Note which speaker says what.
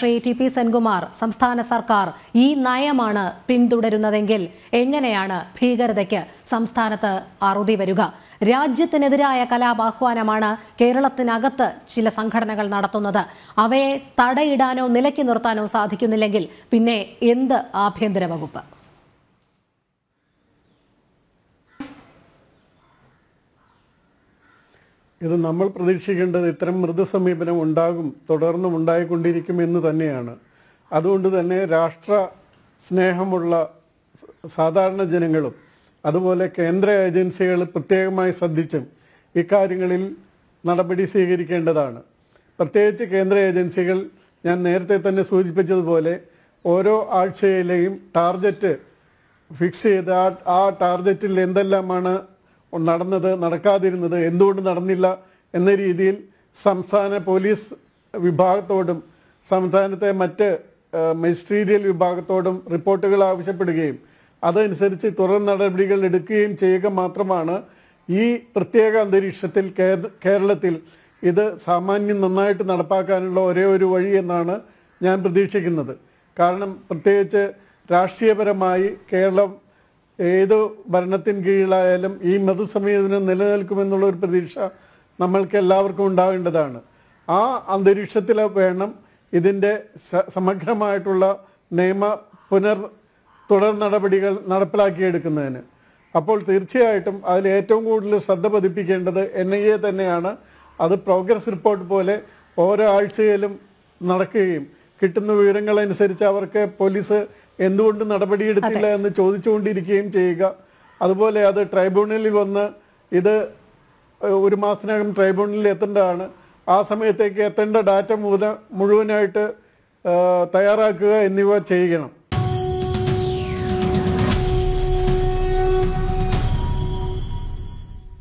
Speaker 1: secretary T P Senkumar സംസ്ഥാന സർക്കാർ ഈ നയമാണ് പിന്തുടരുന്നതെങ്കിൽ എങ്ങനെയാണ് ഭീകരതയ്ക്ക് സംസ്ഥാനത്ത് അറുതി വരിക രാജ്യത്തിനെതിരായ കലാപാഹ്വാനമാണ് കേരളത്തിനകത്ത് ചില സംഘടനകൾ നടത്തുന്നത് അവയെ തടയിടാനോ നിലയ്ക്ക് നിർത്താനോ സാധിക്കുന്നില്ലെങ്കിൽ പിന്നെ എന്ത് ആഭ്യന്തര വകുപ്പ്
Speaker 2: ഇത് നമ്മൾ പ്രതീക്ഷിക്കേണ്ടത് ഇത്തരം സമീപനം ഉണ്ടാകും തുടർന്നും ഉണ്ടായിക്കൊണ്ടിരിക്കും എന്ന് തന്നെയാണ് അതുകൊണ്ട് തന്നെ രാഷ്ട്ര സ്നേഹമുള്ള സാധാരണ ജനങ്ങളും അതുപോലെ കേന്ദ്ര ഏജൻസികൾ പ്രത്യേകമായി ശ്രദ്ധിച്ചും ഇക്കാര്യങ്ങളിൽ നടപടി സ്വീകരിക്കേണ്ടതാണ് പ്രത്യേകിച്ച് കേന്ദ്ര ഏജൻസികൾ ഞാൻ നേരത്തെ തന്നെ സൂചിപ്പിച്ചതുപോലെ ഓരോ ആഴ്ചയിലെയും ടാർഗറ്റ് ഫിക്സ് ചെയ്ത് ആ ആ ടാർഗറ്റിൽ എന്തെല്ലാമാണ് നടന്നത് നടക്കാതിരുന്നത് എന്തുകൊണ്ട് നടന്നില്ല എന്ന രീതിയിൽ സംസ്ഥാന പോലീസ് വിഭാഗത്തോടും സംസ്ഥാനത്തെ മറ്റ് മജിസ്ട്രീരിയൽ വിഭാഗത്തോടും റിപ്പോർട്ടുകൾ ആവശ്യപ്പെടുകയും അതനുസരിച്ച് തുടർ നടപടികൾ എടുക്കുകയും ചെയ്യുക മാത്രമാണ് ഈ പ്രത്യേക അന്തരീക്ഷത്തിൽ കേരളത്തിൽ ഇത് സാമാന്യം നന്നായിട്ട് നടപ്പാക്കാനുള്ള ഒരേ ഒരു വഴി എന്നാണ് ഞാൻ പ്രതീക്ഷിക്കുന്നത് കാരണം പ്രത്യേകിച്ച് രാഷ്ട്രീയപരമായി കേരളം ഏത് ഭരണത്തിന് കീഴിലായാലും ഈ മതസംയോജനം നിലനിൽക്കുമെന്നുള്ള ഒരു പ്രതീക്ഷ നമ്മൾക്ക് എല്ലാവർക്കും ഉണ്ടാകേണ്ടതാണ് ആ അന്തരീക്ഷത്തിൽ വേണം ഇതിൻ്റെ സമഗ്രമായിട്ടുള്ള നിയമ പുനർ തുടർ നടപടികൾ നടപ്പിലാക്കിയെടുക്കുന്നതിന് അപ്പോൾ തീർച്ചയായിട്ടും അതിൽ ഏറ്റവും കൂടുതൽ ശ്രദ്ധ പതിപ്പിക്കേണ്ടത് എൻ ഐ എ തന്നെയാണ് അത് പ്രോഗ്രസ് റിപ്പോർട്ട് പോലെ ഓരോ ആഴ്ചയിലും നടക്കുകയും കിട്ടുന്ന വിവരങ്ങളനുസരിച്ച് അവർക്ക് പോലീസ് എന്തുകൊണ്ട് നടപടിയെടുത്തില്ല എന്ന് ചോദിച്ചുകൊണ്ടിരിക്കുകയും ചെയ്യുക അതുപോലെ അത് ട്രൈബ്യൂണലിൽ വന്ന് ഇത് ഒരു മാസത്തിനകം ട്രൈബ്യൂണലിൽ എത്തേണ്ടതാണ് ആ സമയത്തേക്ക് എത്തേണ്ട ഡാറ്റ മുഴുവനായിട്ട് തയ്യാറാക്കുക എന്നിവ ചെയ്യണം